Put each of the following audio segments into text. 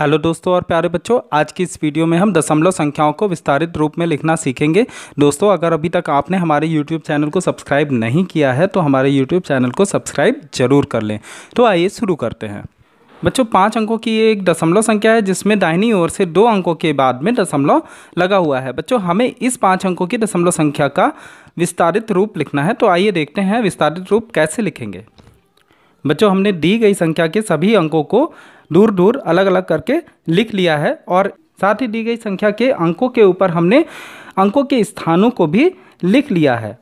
hello दोस्तों और प्यारे बच्चों आज की इस वीडियो में हम दशमलव संख्याओं को विस्तारित रूप में लिखना सीखेंगे दोस्तों अगर अभी तक आपने हमारे यूट्यूब चैनल को सब्सक्राइब नहीं किया है तो हमारे यूट्यूब चैनल को सब्सक्राइब जरूर कर लें तो आइए शुरू करते हैं बच्चों पाँच अंकों की ये एक दशमलव संख्या है जिसमें दाहिनी ओर से दो अंकों के बाद में दशमलव लगा हुआ है बच्चों हमें इस पाँच अंकों की दशमलव संख्या का विस्तारित रूप लिखना है तो आइए देखते हैं विस्तारित रूप कैसे लिखेंगे बच्चों हमने दी गई संख्या के सभी अंकों को दूर दूर अलग अलग करके लिख लिया है और साथ ही दी गई संख्या के अंकों के ऊपर हमने अंकों के स्थानों को भी लिख लिया है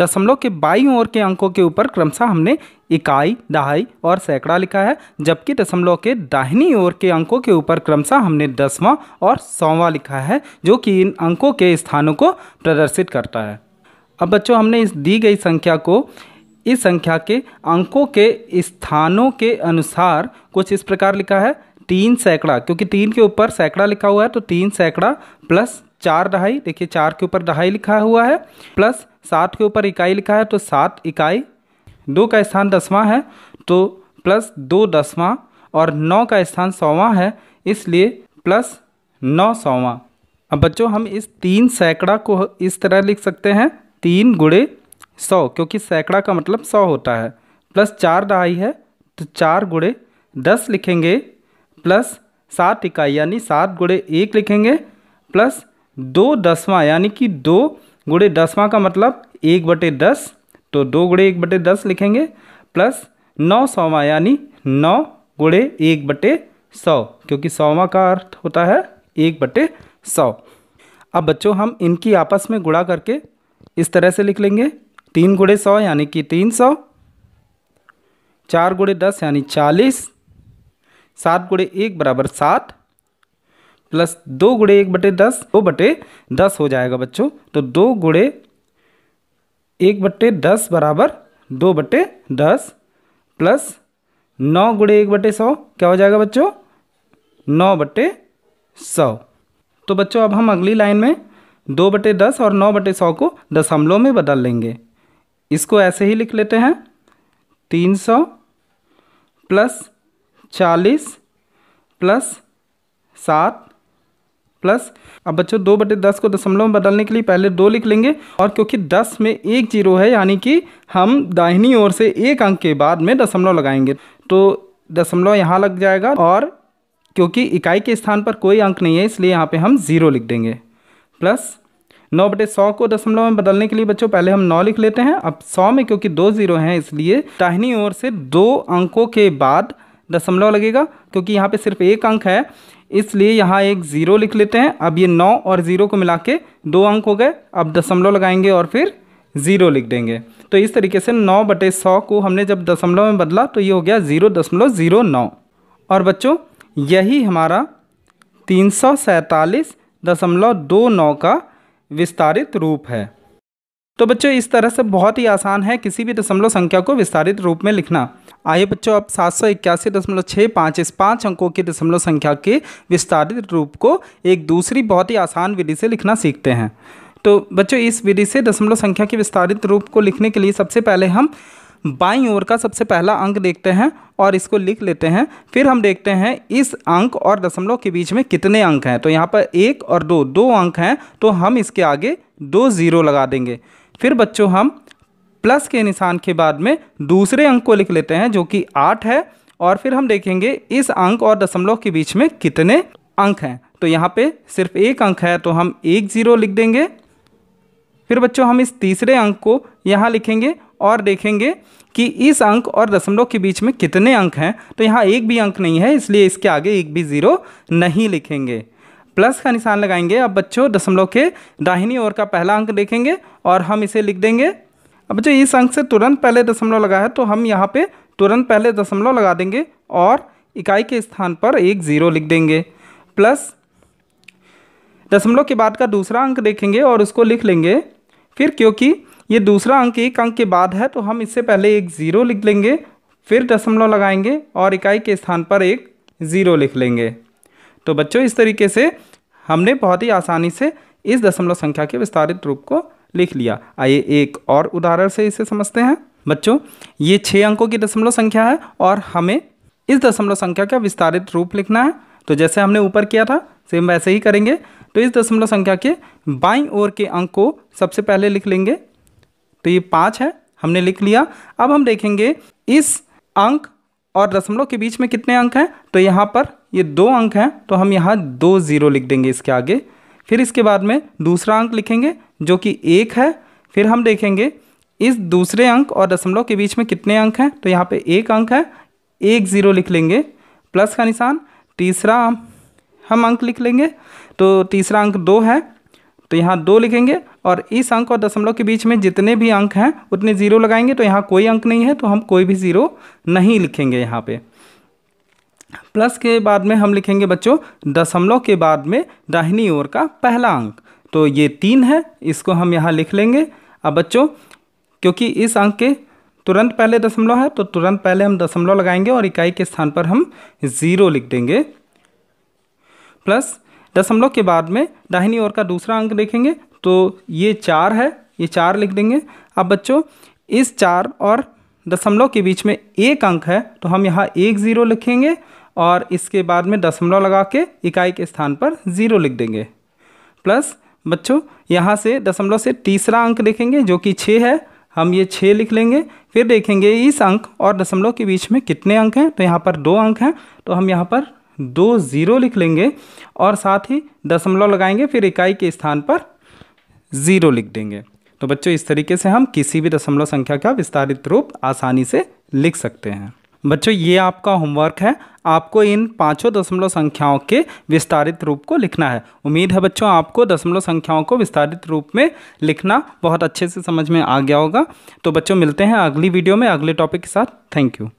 दशमलव के बाई ओर के अंकों के ऊपर क्रमशः हमने इकाई दहाई और सैकड़ा लिखा है जबकि दशमलव के दाहिनी ओर के अंकों के ऊपर क्रमशः हमने दसवां और सौवा लिखा है जो कि इन अंकों के स्थानों को प्रदर्शित करता है अब बच्चों हमने इस दी गई संख्या को इस संख्या के अंकों के स्थानों के अनुसार कुछ इस प्रकार लिखा है तीन सैकड़ा क्योंकि तीन के ऊपर सैकड़ा लिखा हुआ है तो तीन सैकड़ा प्लस चार ढाई देखिए चार के ऊपर ढाई लिखा हुआ है प्लस सात के ऊपर इकाई लिखा है तो सात इकाई दो का स्थान दसवां है तो प्लस दो दसवां और नौ का स्थान सौवां है इसलिए प्लस नौ सौवां अब बच्चों हम इस तीन सैकड़ा को इस तरह लिख सकते हैं तीन गुड़े सौ क्योंकि सैकड़ा का मतलब सौ होता है प्लस चार दहाई है तो चार गुड़े दस लिखेंगे प्लस सात इकाई यानी सात गुड़े एक लिखेंगे प्लस दो दसवां यानी कि दो गुड़े दसवां का मतलब एक बटे दस तो दो गुड़े एक बटे दस लिखेंगे प्लस नौ सौवा यानी नौ गुड़े एक बटे सौ क्योंकि सौवा का अर्थ होता है एक बटे सौ अब बच्चों हम इनकी आपस में गुड़ा करके इस तरह से लिख लेंगे तीन गुड़े सौ यानी कि तीन सौ चार गुड़े दस यानी चालीस सात गुड़े एक बराबर सात प्लस दो गुड़े एक बटे दस दो बटे दस हो जाएगा बच्चों तो दो गुड़े एक बटे दस बराबर दो बटे दस प्लस नौ गुड़े एक बटे सौ क्या हो जाएगा बच्चों नौ बटे सौ तो बच्चों अब हम अगली लाइन में दो बटे दस और नौ बटे सौ को दशमलव में बदल लेंगे इसको ऐसे ही लिख लेते हैं तीन सौ प्लस चालीस प्लस सात प्लस अब बच्चों दो बटे दस को दशमलव में बदलने के लिए पहले दो लिख लेंगे और क्योंकि दस में एक जीरो है यानी कि हम दाहिनी ओर से एक अंक के बाद में दशमलव लगाएंगे तो दशमलव यहाँ लग जाएगा और क्योंकि इकाई के स्थान पर कोई अंक नहीं है इसलिए यहाँ पे हम ज़ीरो लिख देंगे प्लस नौ बटे सौ को दशमलव में बदलने के लिए बच्चों पहले हम नौ लिख लेते हैं अब सौ में क्योंकि दो जीरो हैं इसलिए दाहिनी ओर से दो अंकों के बाद दशमलव लगेगा क्योंकि यहाँ पे सिर्फ एक अंक है इसलिए यहाँ एक ज़ीरो लिख लेते हैं अब ये नौ और ज़ीरो को मिला के दो अंक हो गए अब दशमलव लगाएंगे और फिर ज़ीरो लिख देंगे तो इस तरीके से नौ बटे सौ को हमने जब दशमलव में बदला तो ये हो गया ज़ीरो दशमलव ज़ीरो नौ और बच्चों यही हमारा तीन सौ सैंतालीस दशमलव दो नौ का विस्तारित रूप है तो बच्चों इस तरह से बहुत ही आसान है किसी भी दशमलव संख्या को विस्तारित रूप में लिखना आइए बच्चों अब सात सौ इक्यासी दशमलव छः पाँच इस पाँच अंकों की दशमलव संख्या के विस्तारित रूप को एक दूसरी बहुत ही आसान विधि से लिखना सीखते हैं तो बच्चों इस विधि से दशमलव संख्या के विस्तारित रूप को लिखने के लिए सबसे पहले हम बाई ओर का सबसे पहला अंक देखते हैं और इसको लिख लेते हैं फिर हम देखते हैं इस अंक और दशमलव के बीच में कितने अंक हैं तो यहाँ पर एक और दो दो अंक हैं तो हम इसके आगे दो ज़ीरो लगा देंगे फिर बच्चों हम प्लस के निशान के बाद में दूसरे अंक को लिख लेते हैं जो कि आठ है और फिर हम देखेंगे इस अंक और दशमलव के बीच में कितने अंक हैं तो यहाँ पे सिर्फ एक अंक है तो हम एक ज़ीरो लिख देंगे फिर बच्चों हम इस तीसरे अंक को यहाँ लिखेंगे और देखेंगे कि इस अंक और दशमलव के बीच में कितने अंक हैं तो यहाँ एक भी अंक नहीं है इसलिए इसके आगे एक भी ज़ीरो नहीं लिखेंगे प्लस का निशान लगाएंगे अब बच्चों दशमलव के दाहिनी ओर का पहला अंक देखेंगे और हम इसे लिख देंगे अब बच्चों इस अंक से तुरंत पहले दशमलव लगा है तो हम यहाँ पे तुरंत पहले दशमलव लगा देंगे और इकाई के स्थान पर एक ज़ीरो लिख देंगे प्लस दशमलव के बाद का दूसरा अंक देखेंगे और उसको लिख लेंगे फिर क्योंकि ये दूसरा अंक एक अंक के बाद है तो हम इससे पहले एक ज़ीरो लिख लेंगे फिर दशमलव लगाएंगे और इकाई के स्थान पर एक ज़ीरो लिख लेंगे तो बच्चों इस तरीके से हमने बहुत ही आसानी से इस दशमलव संख्या के विस्तारित रूप को लिख लिया आइए एक और उदाहरण से इसे समझते हैं बच्चों ये छः अंकों की दशमलव संख्या है और हमें इस दशमलव संख्या का विस्तारित रूप लिखना है तो जैसे हमने ऊपर किया था सेम वैसे ही करेंगे तो इस दशमलव संख्या के बाईं ओर के अंक को सबसे पहले लिख लेंगे तो ये पाँच है हमने लिख लिया अब हम देखेंगे इस अंक और दशमलव के बीच में कितने अंक हैं तो यहाँ पर ये दो अंक हैं तो हम यहाँ दो ज़ीरो लिख देंगे इसके आगे फिर इसके बाद में दूसरा अंक लिखेंगे जो कि एक है फिर हम देखेंगे इस दूसरे अंक और दशमलव के बीच में कितने अंक हैं तो यहाँ पे एक अंक है एक ज़ीरो लिख लेंगे प्लस का निशान तीसरा हम अंक लिख लेंगे तो तीसरा अंक दो है तो यहाँ दो लिखेंगे और इस अंक और दशमलव के बीच में जितने भी अंक हैं उतने ज़ीरो लगाएंगे तो यहाँ कोई अंक नहीं है तो हम कोई भी ज़ीरो नहीं लिखेंगे यहाँ पे प्लस के बाद में हम लिखेंगे बच्चों दशमलव के बाद में दाहिनी ओर का पहला अंक तो ये तीन है इसको हम यहाँ लिख लेंगे अब बच्चों क्योंकि इस अंक के तुरंत पहले दशमलव है तो तुरंत पहले हम दशमलव लगाएंगे और इकाई के स्थान पर हम ज़ीरो लिख देंगे प्लस दशमलव के बाद में दाहिनी ओर का दूसरा अंक देखेंगे तो ये चार है ये चार लिख देंगे अब बच्चों इस चार और दशमलव के बीच में एक अंक है तो हम यहाँ एक ज़ीरो लिखेंगे और इसके बाद में दशमलव लगा के इकाई के स्थान पर ज़ीरो लिख देंगे प्लस बच्चों यहाँ से दशमलव से तीसरा अंक देखेंगे जो कि छः है हम ये छः लिख लेंगे फिर देखेंगे इस अंक और दशमलव के बीच में कितने अंक हैं तो यहाँ पर दो अंक हैं तो हम यहाँ पर दो ज़ीरो लिख लेंगे और साथ ही दशमलव लगाएंगे फिर इकाई के स्थान पर ज़ीरो लिख देंगे तो बच्चों इस तरीके से हम किसी भी दशमलव संख्या का विस्तारित रूप आसानी से लिख सकते हैं बच्चों ये आपका होमवर्क है आपको इन पांचों दशमलव संख्याओं के विस्तारित रूप को लिखना है उम्मीद है बच्चों आपको दशमलव संख्याओं को विस्तारित रूप में लिखना बहुत अच्छे से समझ में आ गया होगा तो बच्चों मिलते हैं अगली वीडियो में अगले टॉपिक के साथ थैंक यू